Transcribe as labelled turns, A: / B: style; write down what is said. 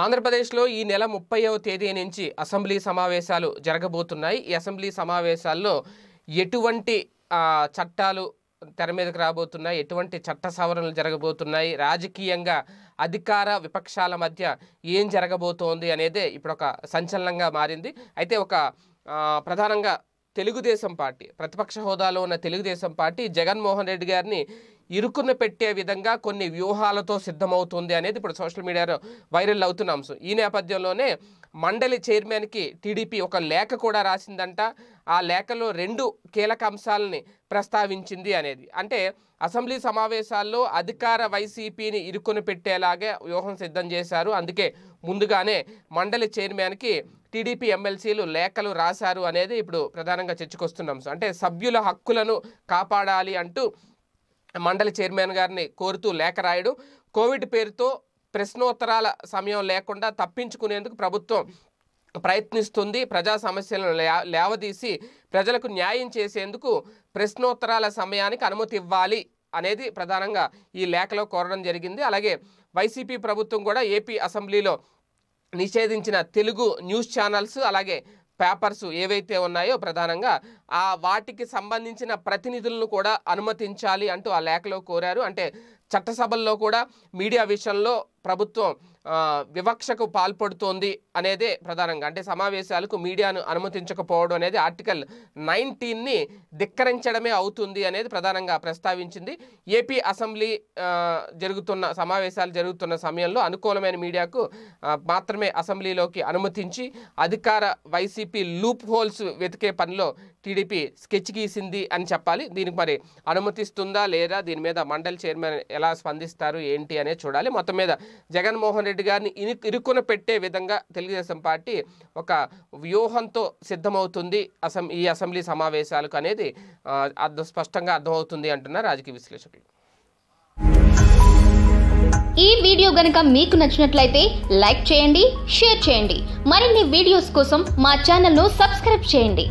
A: ఆంధ్రప్రదేశ్లో ఈ నెల ముప్పైవ తేదీ నుంచి అసెంబ్లీ సమావేశాలు జరగబోతున్నాయి ఈ అసెంబ్లీ సమావేశాల్లో ఎటువంటి చట్టాలు తెర మీదకు రాబోతున్నాయి ఎటువంటి చట్ట సవరణలు జరగబోతున్నాయి రాజకీయంగా అధికార విపక్షాల మధ్య ఏం జరగబోతోంది అనేది ఇప్పుడు ఒక సంచలనంగా మారింది అయితే ఒక ప్రధానంగా తెలుగుదేశం పార్టీ ప్రతిపక్ష హోదాలో ఉన్న తెలుగుదేశం పార్టీ జగన్మోహన్ రెడ్డి గారిని ఇరుకును పెట్టే విధంగా కొన్ని వ్యూహాలతో సిద్ధమవుతుంది అనేది ఇప్పుడు సోషల్ మీడియాలో వైరల్ అవుతున్న అంశం ఈ నేపథ్యంలోనే మండలి చైర్మన్కి టీడీపీ ఒక లేఖ కూడా రాసిందంట ఆ లేఖలో రెండు కీలక అంశాలని ప్రస్తావించింది అనేది అంటే అసెంబ్లీ సమావేశాల్లో అధికార వైసీపీని ఇరుకుని పెట్టేలాగే వ్యూహం సిద్ధం చేశారు అందుకే ముందుగానే మండలి చైర్మన్కి టీడీపీ ఎమ్మెల్సీలు లేఖలు రాశారు అనేది ఇప్పుడు ప్రధానంగా చర్చకొస్తున్నాం అంటే సభ్యుల హక్కులను కాపాడాలి అంటూ మండలి చైర్మన్ గారిని కోరుతూ లేఖ రాయడు కోవిడ్ పేరుతో ప్రశ్నోత్తరాల సమయం లేకుండా తప్పించుకునేందుకు ప్రభుత్వం ప్రయత్నిస్తుంది ప్రజా సమస్యలను లేవదీసి ప్రజలకు న్యాయం చేసేందుకు ప్రశ్నోత్తరాల సమయానికి అనుమతి ఇవ్వాలి అనేది ప్రధానంగా ఈ లేఖలో కోరడం జరిగింది అలాగే వైసీపీ ప్రభుత్వం కూడా ఏపీ అసెంబ్లీలో నిషేధించిన తెలుగు న్యూస్ ఛానల్స్ అలాగే పేపర్స్ ఏవైతే ఉన్నాయో ప్రధానంగా ఆ వాటికి సంబంధించిన ప్రతినిధులను కూడా అనుమతించాలి అంటూ ఆ లేఖలో కోరారు అంటే చట్టసభల్లో కూడా మీడియా విషయంలో ప్రభుత్వం వివక్షకు పాల్పడుతోంది అనేదే ప్రధానంగా అంటే సమావేశాలకు మీడియాను అనుమతించకపోవడం అనేది ఆర్టికల్ నైన్టీన్ని ధిక్కరించడమే అవుతుంది అనేది ప్రధానంగా ప్రస్తావించింది ఏపీ అసెంబ్లీ జరుగుతున్న సమావేశాలు జరుగుతున్న సమయంలో అనుకూలమైన మీడియాకు మాత్రమే అసెంబ్లీలోకి అనుమతించి అధికార వైసీపీ లూప్ హోల్స్ వెతికే పనిలో టీడీపీ స్కెచ్ గీసింది అని చెప్పాలి దీనికి మరి అనుమతిస్తుందా లేదా దీని మీద మండలి చైర్మన్ ఎలా స్పందిస్తారు ఏంటి అనే చూడాలి మొత్తం మీద జగన్మోహన్ రెడ్డి గారిని ఇని ఇరుక్కున పెట్టే విధంగా తెలుగుదేశం పార్టీ ఒక వ్యూహంతో సిద్ధమవుతుంది అసం ఈ అసెంబ్లీ సమావేశాలకు అనేది అర్థం స్పష్టంగా అర్థమవుతుంది అంటున్నారు రాజకీయ విశ్లేషకులు ఈ వీడియో గనక మీకు నచ్చినట్లయితే లైక్ చేయండి షేర్ చేయండి మరిన్ని వీడియోస్ కోసం మా ఛానల్ను సబ్స్క్రైబ్ చేయండి